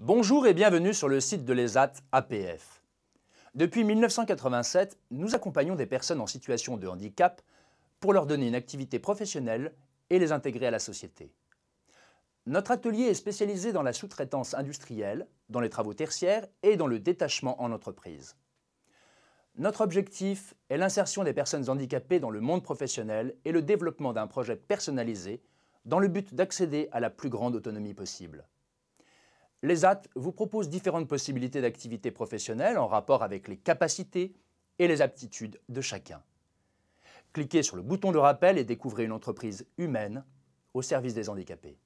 Bonjour et bienvenue sur le site de l'ESAT APF. Depuis 1987, nous accompagnons des personnes en situation de handicap pour leur donner une activité professionnelle et les intégrer à la société. Notre atelier est spécialisé dans la sous-traitance industrielle, dans les travaux tertiaires et dans le détachement en entreprise. Notre objectif est l'insertion des personnes handicapées dans le monde professionnel et le développement d'un projet personnalisé dans le but d'accéder à la plus grande autonomie possible l'ESAT vous propose différentes possibilités d'activité professionnelle en rapport avec les capacités et les aptitudes de chacun. Cliquez sur le bouton de rappel et découvrez une entreprise humaine au service des handicapés.